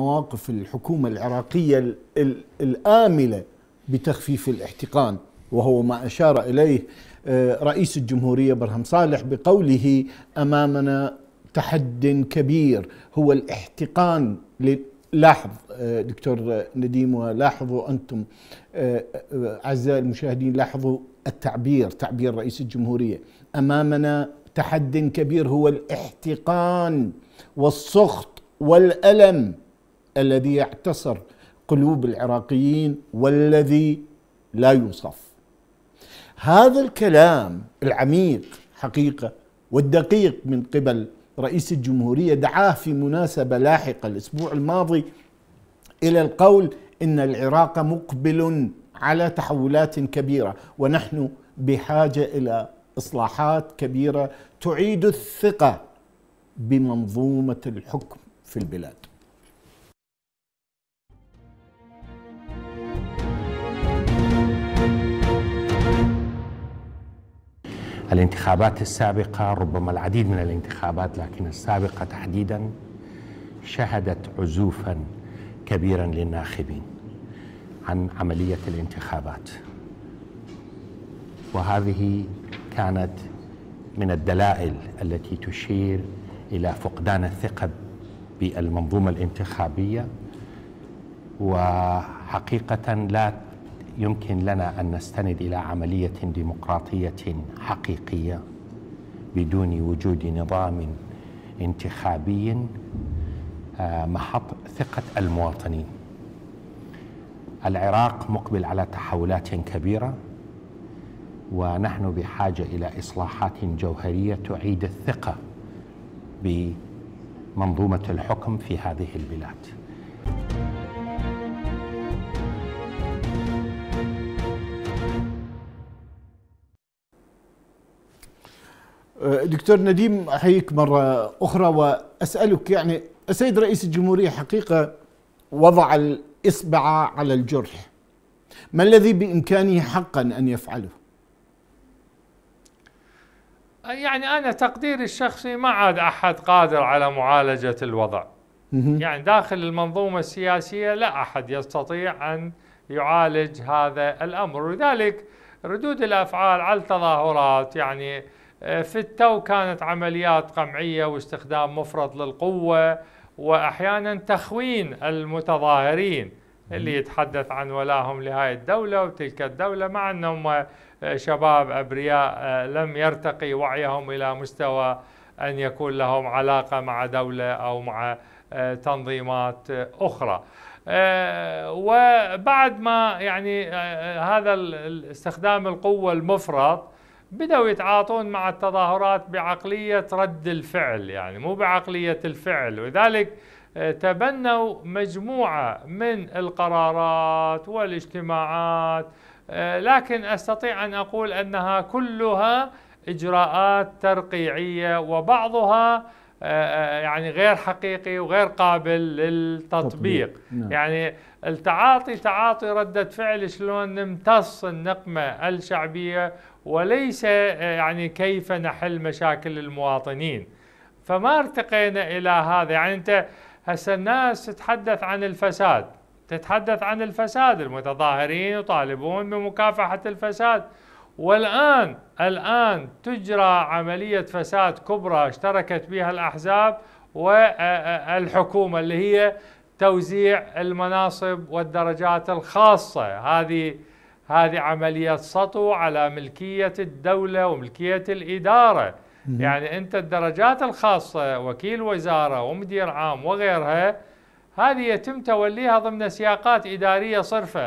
مواقف الحكومة العراقية الآملة بتخفيف الاحتقان وهو ما أشار إليه آه، رئيس الجمهورية برهم صالح بقوله أمامنا تحد كبير هو الاحتقان لاحظ آه، دكتور نديم ولاحظوا أنتم آه، أعزائي المشاهدين لاحظوا التعبير تعبير رئيس الجمهورية أمامنا تحد كبير هو الاحتقان والسخط والألم الذي يعتصر قلوب العراقيين والذي لا يوصف هذا الكلام العميق حقيقه والدقيق من قبل رئيس الجمهوريه دعاه في مناسبه لاحقه الاسبوع الماضي الى القول ان العراق مقبل على تحولات كبيره ونحن بحاجه الى اصلاحات كبيره تعيد الثقه بمنظومه الحكم في البلاد الانتخابات السابقة ربما العديد من الانتخابات لكن السابقة تحديدا شهدت عزوفا كبيرا للناخبين عن عملية الانتخابات وهذه كانت من الدلائل التي تشير إلى فقدان الثقة بالمنظومة الانتخابية وحقيقة لا يمكن لنا ان نستند الى عمليه ديمقراطيه حقيقيه بدون وجود نظام انتخابي آه، محط ثقه المواطنين. العراق مقبل على تحولات كبيره ونحن بحاجه الى اصلاحات جوهريه تعيد الثقه بمنظومه الحكم في هذه البلاد. آه، دكتور نديم احييك مره اخرى واسالك يعني السيد رئيس الجمهوريه حقيقه وضع الاصبع على الجرح ما الذي بامكانه حقا ان يفعله؟ يعني انا تقديري الشخصي ما عاد احد قادر على معالجه الوضع. يعني داخل المنظومه السياسيه لا احد يستطيع ان يعالج هذا الامر، ولذلك ردود الافعال على التظاهرات يعني في التو كانت عمليات قمعية واستخدام مفرط للقوة وأحيانا تخوين المتظاهرين اللي يتحدث عن ولاهم لهاي الدولة وتلك الدولة مع أنهم آه، شباب أبرياء آه، لم يرتقي وعيهم إلى مستوى أن يكون لهم علاقة مع دولة أو مع آه، تنظيمات أخرى وبعد ما يعني هذا استخدام القوة المفرط بدأوا يتعاطون مع التظاهرات بعقلية رد الفعل يعني مو بعقلية الفعل وذلك آه، تبنوا مجموعة من القرارات والاجتماعات آه، لكن أستطيع أن أقول أنها كلها إجراءات ترقيعية وبعضها آه، يعني غير حقيقي وغير قابل للتطبيق نعم. يعني التعاطي تعاطي ردة فعل شلون نمتص النقمة الشعبية وليس آه، يعني كيف نحل مشاكل المواطنين فما ارتقينا الى هذا يعني انت هسه الناس تتحدث عن الفساد تتحدث عن الفساد المتظاهرين يطالبون بمكافحه الفساد والان الان تجرى عمليه فساد كبرى اشتركت بها الاحزاب والحكومه آه، آه، اللي هي توزيع المناصب والدرجات الخاصه هذه هذه عملية سطو على ملكية الدولة وملكية الإدارة يعني أنت الدرجات الخاصة وكيل وزارة ومدير عام وغيرها هذه يتم توليها ضمن سياقات إدارية صرفة